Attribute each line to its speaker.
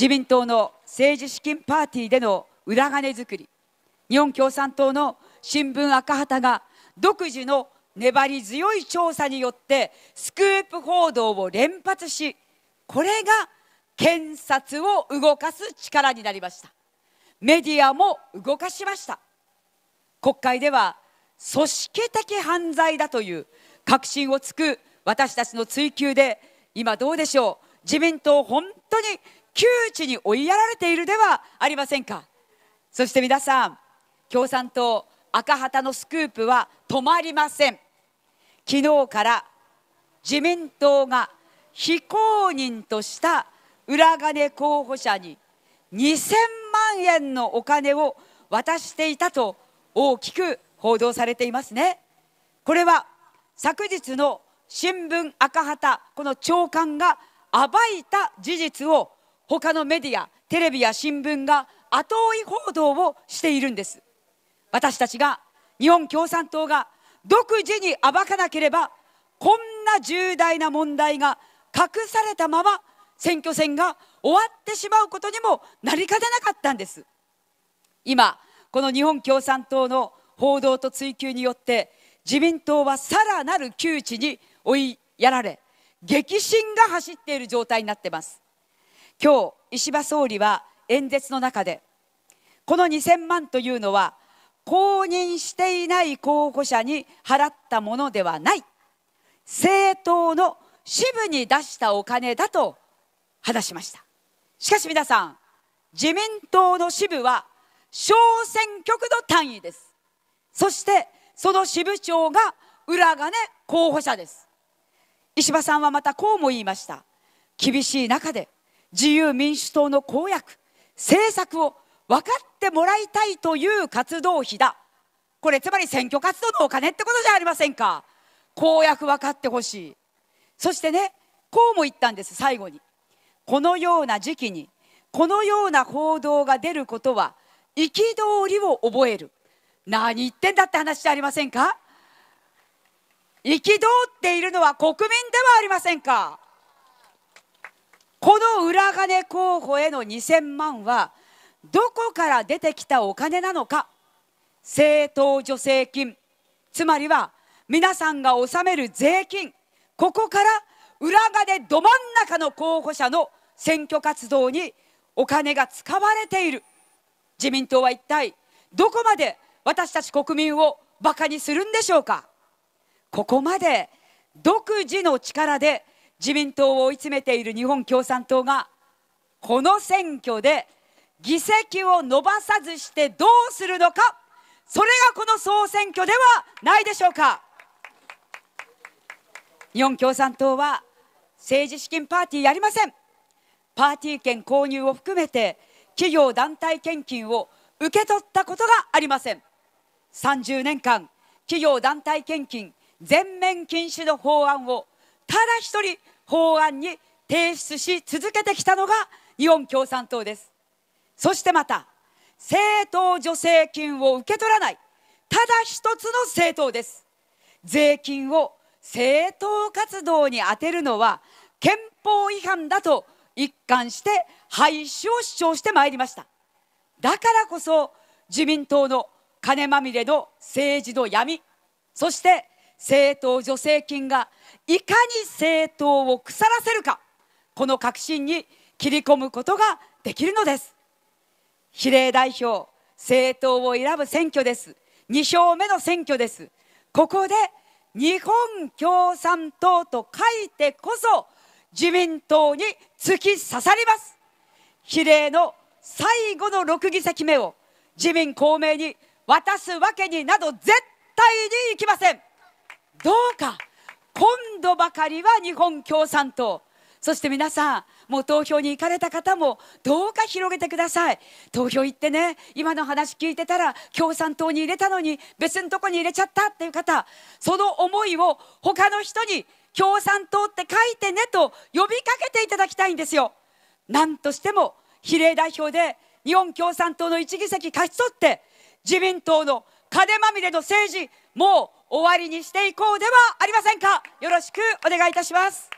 Speaker 1: 自民党の政治資金パーティーでの裏金作り日本共産党の新聞赤旗が独自の粘り強い調査によってスクープ報道を連発しこれが検察を動かす力になりましたメディアも動かしました国会では組織的犯罪だという確信をつく私たちの追求で今どうでしょう自民党本当に窮地に追いやられているではありませんかそして皆さん共産党赤旗のスクープは止まりません昨日から自民党が非公認とした裏金候補者に2000万円のお金を渡していたと大きく報道されていますねこれは昨日の新聞赤旗この長官が暴いた事実を他のメディアテレビや新聞が後追い報道をしているんです私たちが日本共産党が独自に暴かなければこんな重大な問題が隠されたまま選挙戦が終わってしまうことにもなりかねなかったんです今この日本共産党の報道と追及によって自民党はさらなる窮地に追いやられ激震が走っている状態になってます今日石破総理は演説の中でこの2000万というのは公認していない候補者に払ったものではない政党の支部に出したお金だと話しましたしかし皆さん自民党の支部は小選挙区の単位ですそしてその支部長が裏金候補者です石破さんはまたこうも言いました厳しい中で自由民主党の公約政策を分かってもらいたいという活動費だこれつまり選挙活動のお金ってことじゃありませんか公約分かってほしいそしてねこうも言ったんです最後にこのような時期にこのような報道が出ることは憤りを覚える何言ってんだって話じゃありませんか憤っているのは国民ではありませんかこの裏金候補への2000万はどこから出てきたお金なのか政党助成金つまりは皆さんが納める税金ここから裏金ど真ん中の候補者の選挙活動にお金が使われている自民党は一体どこまで私たち国民をバカにするんでしょうかここまで独自の力で自民党を追い詰めている日本共産党がこの選挙で議席を伸ばさずしてどうするのかそれがこの総選挙ではないでしょうか日本共産党は政治資金パーティーやりませんパーティー券購入を含めて企業団体献金を受け取ったことがありません30年間企業団体献金全面禁止の法案をただ一人法案に提出し続けてきたのが日本共産党ですそしてまた政党助成金を受け取らないただ一つの政党です税金を政党活動に充てるのは憲法違反だと一貫して廃止を主張してまいりましただからこそ自民党の金まみれの政治の闇そして政党助成金がいかに政党を腐らせるかこの確信に切り込むことができるのです比例代表政党を選ぶ選挙です2票目の選挙ですここで日本共産党と書いてこそ自民党に突き刺さります比例の最後の6議席目を自民公明に渡すわけになど絶対にいきませんどうか今度ばかりは日本共産党そして皆さんもう投票に行かれた方もどうか広げてください投票行ってね今の話聞いてたら共産党に入れたのに別のとこに入れちゃったっていう方その思いを他の人に共産党って書いてねと呼びかけていただきたいんですよ何としても比例代表で日本共産党の1議席勝ち取って自民党の金まみれの政治もう終わりにしていこうではありませんかよろしくお願いいたします